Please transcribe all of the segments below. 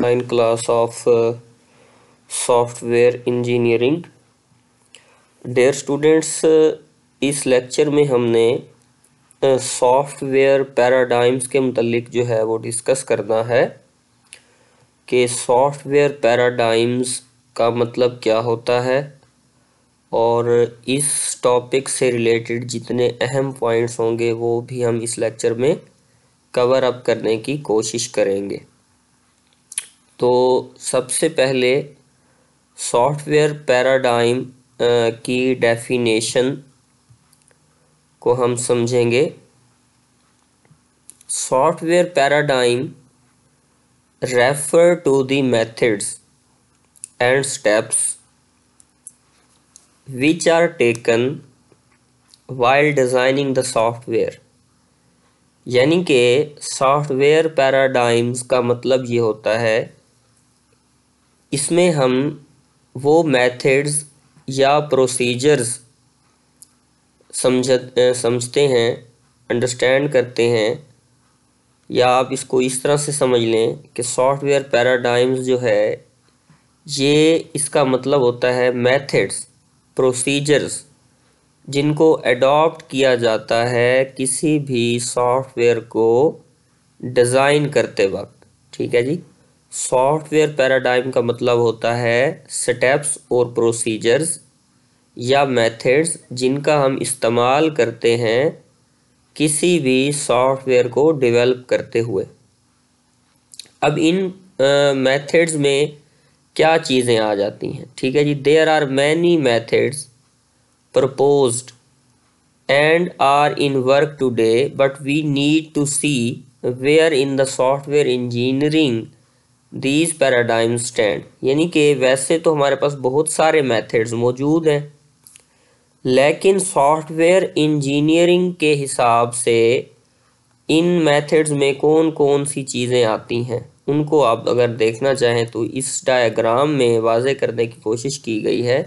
9 class of uh, software engineering dear uh, इस lecture में हमने सॉफ्टवेयर uh, पैराडाइम्स के मतलब जो है वो डिस्कस करना है कि सॉफ्टवेयर पैराडाइम्स का मतलब क्या होता है और इस टॉपिक से रिलेटेड जितने अहम पॉइंट्स होंगे वो भी हम इस लेक्चर में कवर अप करने की कोशिश करेंगे तो सबसे पहले सॉफ्टवेयर पैराडाइम की डेफिनेशन को हम समझेंगे software paradigm refer to the methods and steps which are taken while designing the software यानी कि सॉफ्टवेयर पैराडाइम्स का मतलब ये होता है इसमें हम वो मैथड्स या प्रोसीजर्स समझ समझते हैं अंडरस्टैंड करते हैं या आप इसको इस तरह से समझ लें कि सॉफ्टवेयर पैराडाइम्स जो है ये इसका मतलब होता है मेथड्स प्रोसीजर्स जिनको एडॉप्ट किया जाता है किसी भी सॉफ्टवेयर को डिज़ाइन करते वक्त ठीक है जी सॉफ्टवेयर पैराडाइम का मतलब होता है स्टेप्स और प्रोसीजर्स या मेथड्स जिनका हम इस्तेमाल करते हैं किसी भी सॉफ्टवेयर को डेवलप करते हुए अब इन मेथड्स uh, में क्या चीज़ें आ जाती हैं ठीक है जी there are many methods proposed and are in work today but we need to see where in the software engineering these paradigm stand यानी कि वैसे तो हमारे पास बहुत सारे मेथड्स मौजूद हैं लेकिन सॉफ्टवेयर इंजीनियरिंग के हिसाब से इन मेथड्स में कौन कौन सी चीज़ें आती हैं उनको आप अगर देखना चाहें तो इस डायग्राम में वाजे करने की कोशिश की गई है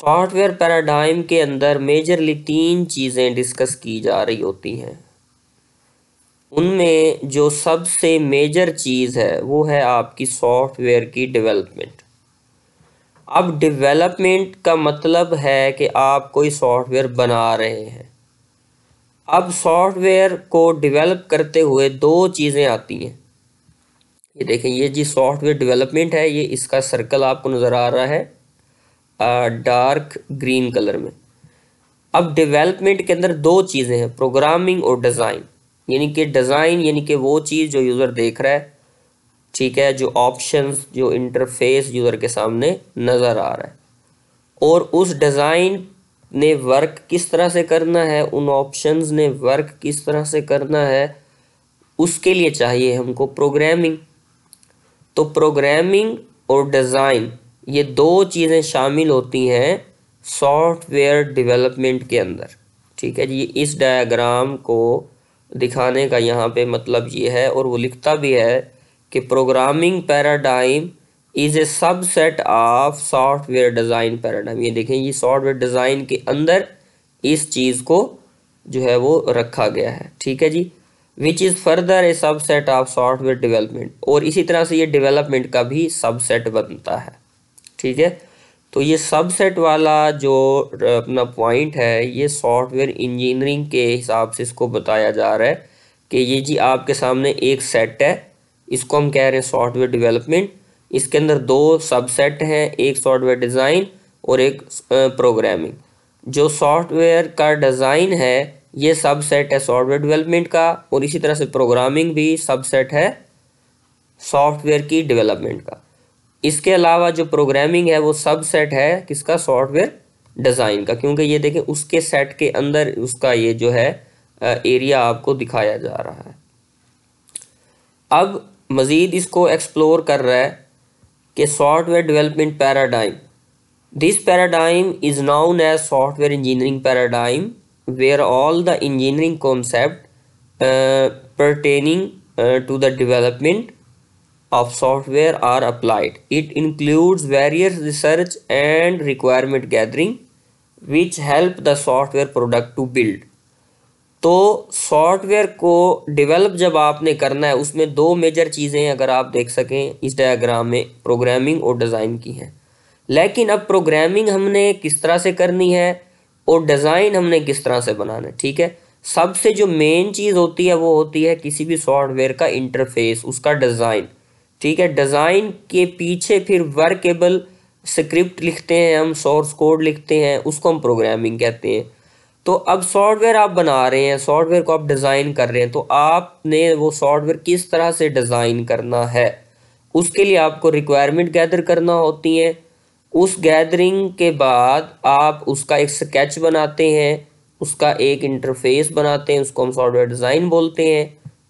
सॉफ्टवेयर पैराडाइम के अंदर मेजरली तीन चीज़ें डिस्कस की जा रही होती हैं उनमें जो सबसे मेजर चीज़ है वो है आपकी सॉफ्टवेयर की डेवलपमेंट अब डेवलपमेंट का मतलब है कि आप कोई सॉफ्टवेयर बना रहे हैं अब सॉफ्टवेयर को डेवलप करते हुए दो चीज़ें आती हैं ये देखें ये जी सॉफ्टवेयर डेवलपमेंट है ये इसका सर्कल आपको नज़र आ रहा है आ, डार्क ग्रीन कलर में अब डेवलपमेंट के अंदर दो चीज़ें हैं प्रोग्रामिंग और डिज़ाइन यानी कि डिज़ाइन यानी कि वो चीज़ जो यूज़र देख रहा है ठीक है जो ऑप्शंस जो इंटरफेस यूज़र के सामने नज़र आ रहा है और उस डिज़ाइन ने वर्क किस तरह से करना है उन ऑप्शंस ने वर्क किस तरह से करना है उसके लिए चाहिए हमको प्रोग्रामिंग तो प्रोग्रामिंग और डिज़ाइन ये दो चीज़ें शामिल होती हैं सॉफ्टवेयर डेवलपमेंट के अंदर ठीक है जी इस डायग्राम को दिखाने का यहाँ पे मतलब ये है और वो लिखता भी है कि programming paradigm is a subset of software design paradigm ये देखें ये सॉफ्टवेयर डिज़ाइन के अंदर इस चीज़ को जो है वो रखा गया है ठीक है जी which is further a subset of software development और इसी तरह से ये डिवेलपमेंट का भी सबसेट बनता है ठीक है तो ये सबसेट वाला जो अपना पॉइंट है ये सॉफ्टवेयर इंजीनियरिंग के हिसाब से इसको बताया जा रहा है कि ये जी आपके सामने एक सेट है इसको हम कह रहे हैं सॉफ्टवेयर डेवलपमेंट इसके अंदर दो सबसेट हैं एक सॉफ्टवेयर डिज़ाइन और एक प्रोग्रामिंग जो सॉफ्टवेयर का डिज़ाइन है ये सबसेट है सॉफ्टवेयर डेवलपमेंट का और इसी तरह से प्रोग्रामिंग भी सबसेट है सॉफ्टवेयर की डेवलपमेंट का इसके अलावा जो प्रोग्रामिंग है वो सब सेट है किसका सॉफ्टवेयर डिज़ाइन का क्योंकि ये देखें उसके सेट के अंदर उसका ये जो है एरिया आपको दिखाया जा रहा है अब मज़ीद इसको एक्सप्लोर कर रहा है कि software development paradigm this paradigm is known as software engineering paradigm where all the engineering concept pertaining to the development of software are applied. It includes various research and requirement gathering which help the software product to build. तो software को develop जब आपने करना है उसमें दो major चीज़ें अगर आप देख सकें इस डायग्राम में प्रोग्रामिंग और डिज़ाइन की हैं लेकिन अब प्रोग्रामिंग हमने किस तरह से करनी है और डिज़ाइन हमने किस तरह से बनाना है ठीक है सबसे जो मेन चीज़ होती है वो होती है किसी भी सॉफ्टवेयर का इंटरफेस उसका डिज़ाइन ठीक है डिज़ाइन के पीछे फिर वर्केबल स्क्रिप्ट लिखते हैं हम सोर्स कोड लिखते हैं उसको हम प्रोग्रामिंग कहते हैं तो अब सॉफ्टवेयर आप बना रहे हैं सॉफ्टवेयर को आप डिज़ाइन कर रहे हैं तो आपने वो सॉफ्टवेयर किस तरह से डिज़ाइन करना है उसके लिए आपको रिक्वायरमेंट गैदर करना होती है उस गैदरिंग के बाद आप उसका एक स्केच बनाते हैं उसका एक इंटरफेस बनाते हैं उसको हम सॉफ्टवेयर डिज़ाइन बोलते हैं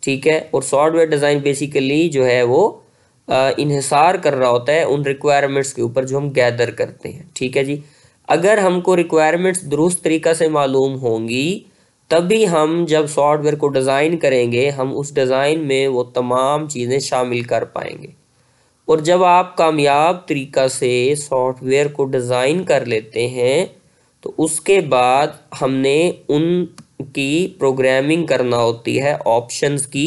ठीक है और सॉफ्टवेयर डिज़ाइन बेसिकली जो है वो इन्हिसार कर रहा होता है उन रिक्वायरमेंट्स के ऊपर जो हम गैदर करते हैं ठीक है जी अगर हमको रिक्वायरमेंट्स दुरुस्त तरीक़ा से मालूम होंगी तभी हम जब सॉफ्टवेयर को डिज़ाइन करेंगे हम उस डिज़ाइन में वो तमाम चीज़ें शामिल कर पाएंगे और जब आप कामयाब तरीक़ा से सॉफ्टवेयर को डिज़ाइन कर लेते हैं तो उसके बाद हमने उन की प्रोग्रामिंग करना होती है ऑप्शंस की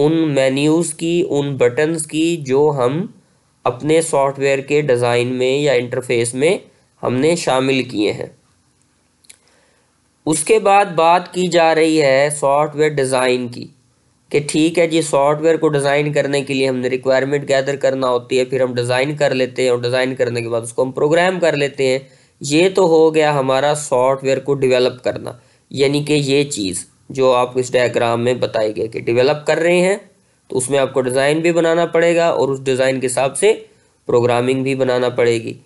उन मेन्यूज़ की उन बटन्स की जो हम अपने सॉफ्टवेयर के डिज़ाइन में या इंटरफेस में हमने शामिल किए हैं उसके बाद बात की जा रही है सॉफ्टवेयर डिज़ाइन की कि ठीक है जी सॉफ्टवेयर को डिज़ाइन करने के लिए हमने रिक्वायरमेंट गैदर करना होती है फिर हम डिज़ाइन कर लेते हैं और डिज़ाइन करने के बाद उसको हम प्रोग्राम कर लेते हैं ये तो हो गया हमारा सॉफ्टवेयर को डेवलप करना यानी कि ये चीज़ जो आप इस डायग्राम में बताई गई कि डेवलप कर रहे हैं तो उसमें आपको डिज़ाइन भी बनाना पड़ेगा और उस डिज़ाइन के हिसाब से प्रोग्रामिंग भी बनाना पड़ेगी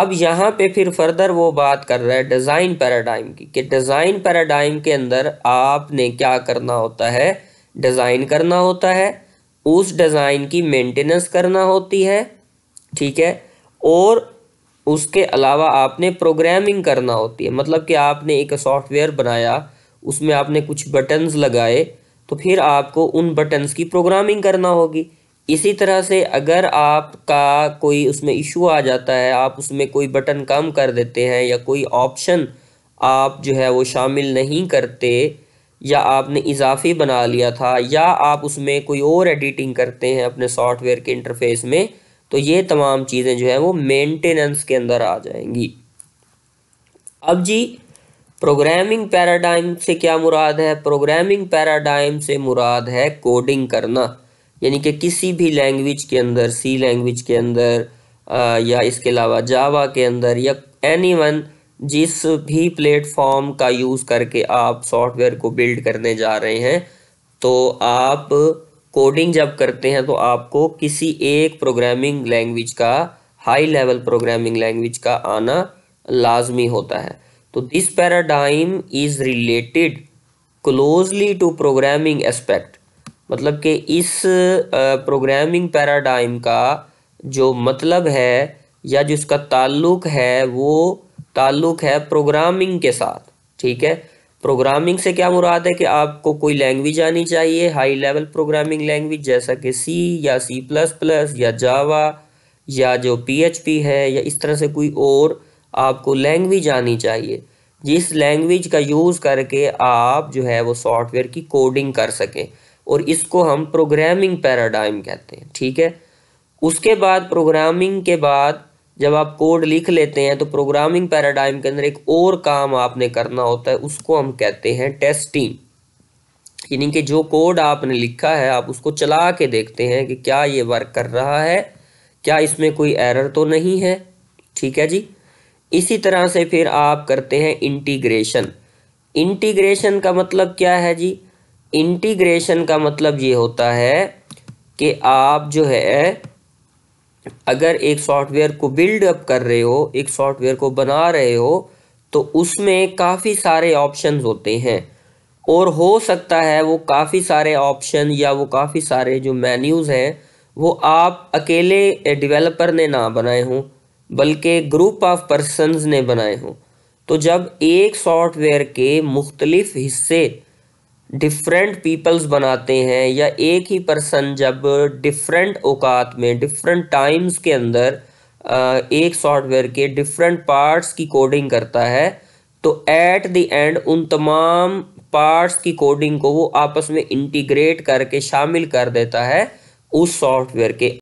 अब यहाँ पे फिर फर्दर वो बात कर रहा है डिज़ाइन पैराडाइम की कि डिज़ाइन पैराडाइम के अंदर आपने क्या करना होता है डिज़ाइन करना होता है उस डिज़ाइन की मेंटेनेंस करना होती है ठीक है और उसके अलावा आपने प्रोग्रामिंग करना होती है मतलब कि आपने एक सॉफ्टवेयर बनाया उसमें आपने कुछ बटन्स लगाए तो फिर आपको उन बटन्स की प्रोग्रामिंग करना होगी इसी तरह से अगर आपका कोई उसमें इशू आ जाता है आप उसमें कोई बटन कम कर देते हैं या कोई ऑप्शन आप जो है वो शामिल नहीं करते या आपने इजाफी बना लिया था या आप उसमें कोई और एडिटिंग करते हैं अपने सॉफ्टवेयर के इंटरफेस में तो ये तमाम चीज़ें जो है वो मेंटेनेंस के अंदर आ जाएंगी अब जी प्रोग्रामिंग पैराडाइम से क्या मुराद है प्रोग्रामिंग पैराडाइम से मुराद है कोडिंग करना यानी कि किसी भी लैंग्वेज के अंदर सी लैंग्वेज के अंदर आ, या इसके अलावा जावा के अंदर या एनी वन जिस भी प्लेटफॉर्म का यूज़ करके आप सॉफ्टवेयर को बिल्ड करने जा रहे हैं तो आप कोडिंग जब करते हैं तो आपको किसी एक प्रोग्रामिंग लैंग्वेज का हाई लेवल प्रोग्रामिंग लैंग्वेज का आना लाजमी होता है तो this paradigm is related closely to programming aspect मतलब कि इस प्रोग्रामिंग पैराडाइम का जो मतलब है या जिसका ताल्लुक है वो ताल्लुक है प्रोग्रामिंग के साथ ठीक है प्रोग्रामिंग से क्या मुराद है कि आपको कोई लैंग्वेज आनी चाहिए हाई लेवल प्रोग्रामिंग लैंग्वेज जैसा कि सी या सी प्लस प्लस या जावा या जो पी एच पी है या इस तरह से कोई और आपको लैंग्वेज आनी चाहिए जिस लैंग्वेज का यूज़ करके आप जो है वो सॉफ्टवेयर की कोडिंग कर सकें और इसको हम प्रोग्रामिंग पैराडाइम कहते हैं ठीक है उसके बाद प्रोग्रामिंग के बाद जब आप कोड लिख लेते हैं तो प्रोग्रामिंग पैराडाइम के अंदर एक और काम आपने करना होता है उसको हम कहते हैं टेस्टिंग यानी कि जो कोड आपने लिखा है आप उसको चला के देखते हैं कि क्या ये वर्क कर रहा है क्या इसमें कोई एरर तो नहीं है ठीक है जी इसी तरह से फिर आप करते हैं इंटीग्रेशन इंटीग्रेशन का मतलब क्या है जी इंटीग्रेशन का मतलब ये होता है कि आप जो है अगर एक सॉफ्टवेयर को बिल्ड अप कर रहे हो एक सॉफ्टवेयर को बना रहे हो तो उसमें काफ़ी सारे ऑप्शन होते हैं और हो सकता है वो काफ़ी सारे ऑप्शन या वो काफ़ी सारे जो मेन्यूज़ हैं वो आप अकेले डिवेलपर ने ना बनाए हों बल्कि ग्रुप ऑफ पर्सनस ने बनाए हों तो जब एक सॉफ्टवेयर के मुख्तलिफ हिस्से डिफरेंट पीपल्स बनाते हैं या एक ही पर्सन जब डिफरेंट औकात में डिफरेंट टाइम्स के अंदर एक सॉफ्टवेयर के डिफरेंट पार्ट्स की कोडिंग करता है तो एट द एंड उन तमाम पार्ट्स की कोडिंग को वो आपस में इंटीग्रेट करके शामिल कर देता है उस सॉफ्टवेयर के